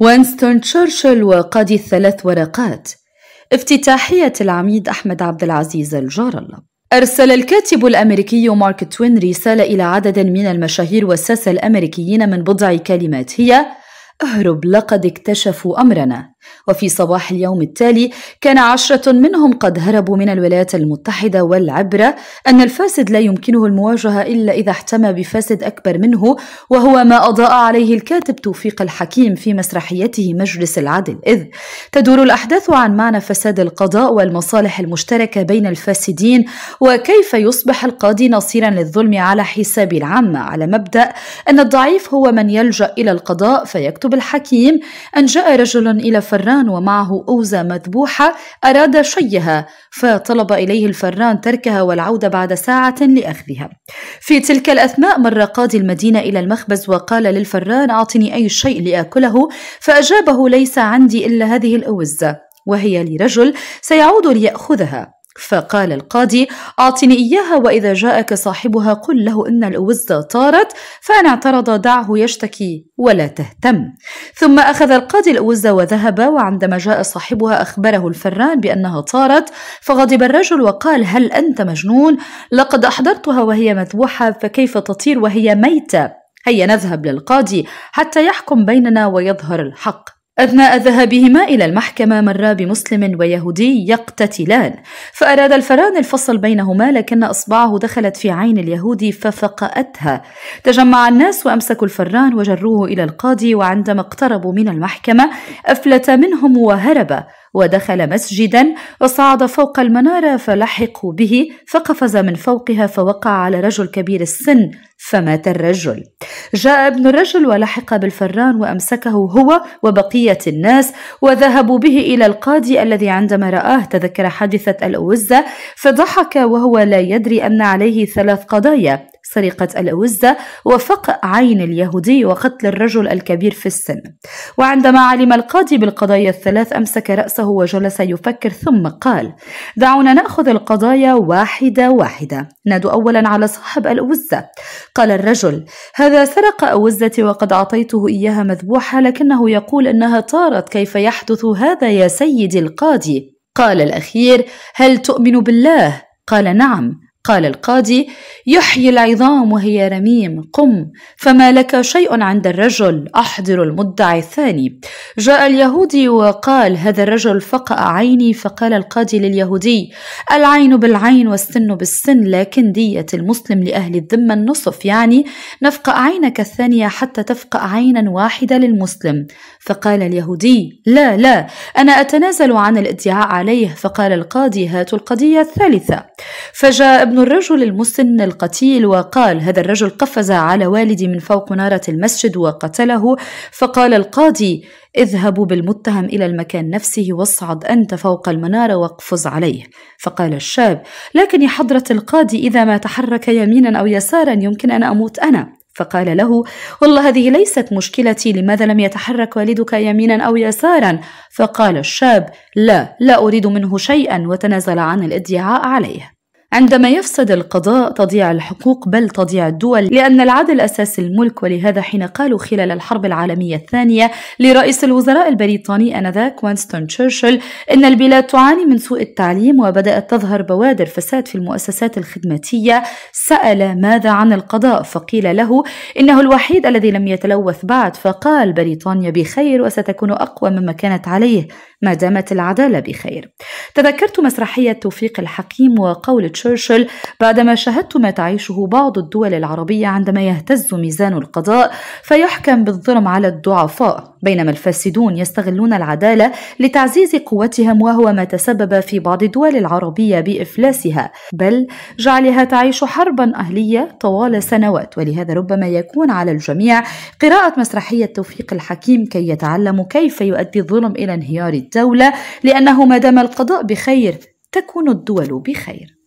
وينستون تشرشل وقاضي الثلاث ورقات افتتاحية العميد أحمد عبد العزيز الجار أرسل الكاتب الأمريكي مارك توين رسالة إلى عدد من المشاهير والساسة الأمريكيين من بضع كلمات هي اهرب لقد اكتشفوا أمرنا وفي صباح اليوم التالي كان عشرة منهم قد هربوا من الولايات المتحدة والعبرة أن الفاسد لا يمكنه المواجهة إلا إذا احتمى بفاسد أكبر منه وهو ما أضاء عليه الكاتب توفيق الحكيم في مسرحيته مجلس العدل إذ تدور الأحداث عن معنى فساد القضاء والمصالح المشتركة بين الفاسدين وكيف يصبح القاضي نصيرا للظلم على حساب العامة على مبدأ أن الضعيف هو من يلجأ إلى القضاء فيكتب الحكيم أن جاء رجل إلى فران ومعه أوزة مذبوحة أراد شيها فطلب إليه الفران تركها والعودة بعد ساعة لأخذها في تلك الأثناء مر قاضي المدينة إلى المخبز وقال للفران أعطني أي شيء لآكله فأجابه ليس عندي إلا هذه الأوزة وهي لرجل سيعود ليأخذها فقال القاضي أعطني إياها وإذا جاءك صاحبها قل له إن الأوزة طارت فإن اعترض دعه يشتكي ولا تهتم ثم أخذ القاضي الأوزة وذهب وعندما جاء صاحبها أخبره الفران بأنها طارت فغضب الرجل وقال هل أنت مجنون لقد أحضرتها وهي مذبوحة فكيف تطير وهي ميتة هيا نذهب للقاضي حتى يحكم بيننا ويظهر الحق أثناء ذهابهما إلى المحكمة مرا بمسلم ويهودي يقتتلان فأراد الفران الفصل بينهما لكن إصبعه دخلت في عين اليهودي ففقأتها تجمع الناس وأمسكوا الفران وجروه إلى القاضي وعندما اقتربوا من المحكمة أفلت منهم وهرب ودخل مسجدا وصعد فوق المنارة فلحقوا به فقفز من فوقها فوقع على رجل كبير السن فمات الرجل جاء ابن الرجل ولحق بالفران وأمسكه هو وبقية الناس وذهبوا به إلى القاضي الذي عندما رآه تذكر حادثة الأوزة فضحك وهو لا يدري أن عليه ثلاث قضايا سرقة الأوزة وفق عين اليهودي وقتل الرجل الكبير في السن وعندما علم القاضي بالقضايا الثلاث أمسك رأسه وجلس يفكر ثم قال دعونا نأخذ القضايا واحدة واحدة نادوا أولا على صاحب الأوزة قال الرجل هذا سرق أوزتي وقد أعطيته إياها مذبوحة لكنه يقول أنها طارت كيف يحدث هذا يا سيدي القاضي قال الأخير هل تؤمن بالله؟ قال نعم قال القاضي يحيي العظام وهي رميم قم فما لك شيء عند الرجل احضر المدعي الثاني جاء اليهودي وقال هذا الرجل فقأ عيني فقال القاضي لليهودي العين بالعين والسن بالسن لكن دية المسلم لأهل الذمة النصف يعني نفقأ عينك الثانية حتى تفقأ عينا واحدة للمسلم فقال اليهودي لا لا أنا أتنازل عن الادعاء عليه فقال القاضي هاتوا القضية الثالثة فجاء ابن الرجل المسن القتيل وقال هذا الرجل قفز على والدي من فوق منارة المسجد وقتله فقال القاضي اذهبوا بالمتهم إلى المكان نفسه واصعد أنت فوق المنارة واقفز عليه فقال الشاب لكن يا حضرة القاضي إذا ما تحرك يمينا أو يسارا يمكن أن أموت أنا فقال له والله هذه ليست مشكلتي لماذا لم يتحرك والدك يمينا او يسارا فقال الشاب لا لا اريد منه شيئا وتنازل عن الادعاء عليه عندما يفسد القضاء تضيع الحقوق بل تضيع الدول لأن العدل أساس الملك ولهذا حين قالوا خلال الحرب العالمية الثانية لرئيس الوزراء البريطاني آنذاك وينستون تشرشل إن البلاد تعاني من سوء التعليم وبدأت تظهر بوادر فساد في المؤسسات الخدماتية سأل ماذا عن القضاء فقيل له إنه الوحيد الذي لم يتلوث بعد فقال بريطانيا بخير وستكون أقوى مما كانت عليه ما دامت العدالة بخير تذكرت مسرحية توفيق الحكيم وقول تشرشل بعدما شاهدت ما تعيشه بعض الدول العربية عندما يهتز ميزان القضاء فيحكم بالظلم على الضعفاء بينما الفاسدون يستغلون العدالة لتعزيز قوتهم وهو ما تسبب في بعض الدول العربية بإفلاسها بل جعلها تعيش حربا أهلية طوال سنوات ولهذا ربما يكون على الجميع قراءة مسرحية توفيق الحكيم كي يتعلموا كيف يؤدي الظلم إلى انهيار الدولة لأنه ما دام القضاء بخير تكون الدول بخير